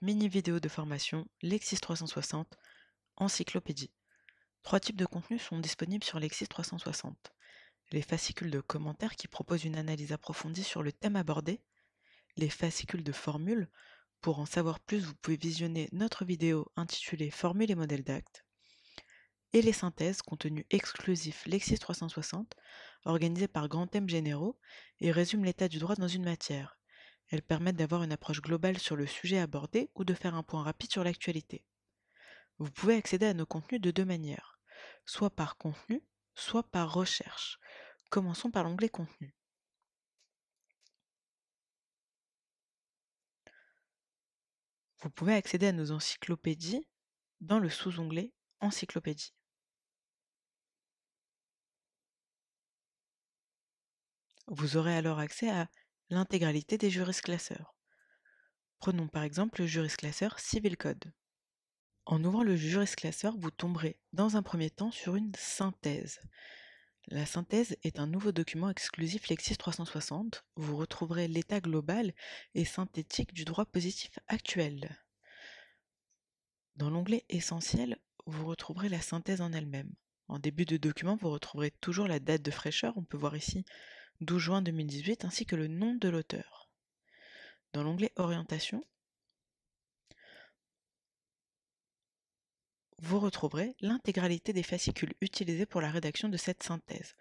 mini vidéo de formation Lexis 360 Encyclopédie. Trois types de contenus sont disponibles sur Lexis 360. Les fascicules de commentaires qui proposent une analyse approfondie sur le thème abordé. Les fascicules de formules. Pour en savoir plus, vous pouvez visionner notre vidéo intitulée Formules et modèles d'actes. Et les synthèses, contenu exclusif Lexis 360, organisé par grands thèmes généraux et résume l'état du droit dans une matière elles permettent d'avoir une approche globale sur le sujet abordé ou de faire un point rapide sur l'actualité. Vous pouvez accéder à nos contenus de deux manières, soit par contenu, soit par recherche. Commençons par l'onglet contenu. Vous pouvez accéder à nos encyclopédies dans le sous-onglet Encyclopédie. Vous aurez alors accès à l'intégralité des Jurisclasseurs. classeurs. Prenons par exemple le Jurisclasseur classeur Civil Code. En ouvrant le Jurisclasseur, classeur, vous tomberez dans un premier temps sur une synthèse. La synthèse est un nouveau document exclusif Lexis 360. Vous retrouverez l'état global et synthétique du droit positif actuel. Dans l'onglet Essentiel, vous retrouverez la synthèse en elle-même. En début de document, vous retrouverez toujours la date de fraîcheur. On peut voir ici 12 juin 2018, ainsi que le nom de l'auteur. Dans l'onglet Orientation, vous retrouverez l'intégralité des fascicules utilisés pour la rédaction de cette synthèse.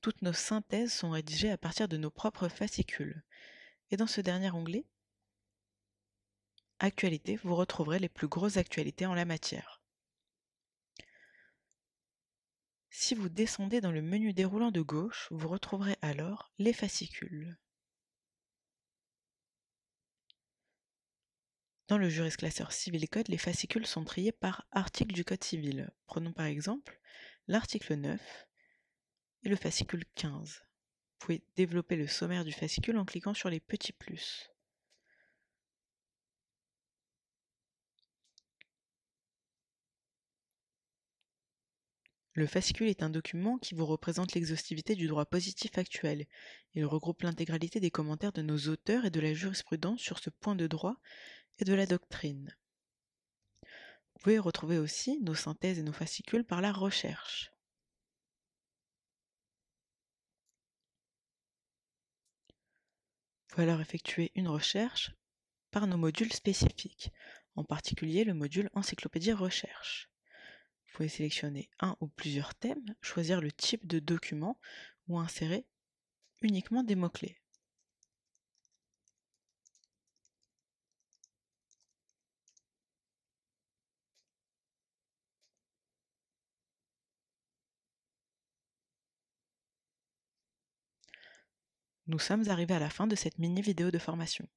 Toutes nos synthèses sont rédigées à partir de nos propres fascicules. Et dans ce dernier onglet, Actualité, vous retrouverez les plus grosses actualités en la matière. Si vous descendez dans le menu déroulant de gauche, vous retrouverez alors les fascicules. Dans le jurisclasseur civil code, les fascicules sont triés par article du code civil. Prenons par exemple l'article 9 et le fascicule 15. Vous pouvez développer le sommaire du fascicule en cliquant sur les petits plus. Le fascicule est un document qui vous représente l'exhaustivité du droit positif actuel. Il regroupe l'intégralité des commentaires de nos auteurs et de la jurisprudence sur ce point de droit et de la doctrine. Vous pouvez retrouver aussi nos synthèses et nos fascicules par la recherche. Vous pouvez alors effectuer une recherche par nos modules spécifiques, en particulier le module Encyclopédie Recherche. Vous pouvez sélectionner un ou plusieurs thèmes, choisir le type de document ou insérer uniquement des mots-clés. Nous sommes arrivés à la fin de cette mini vidéo de formation.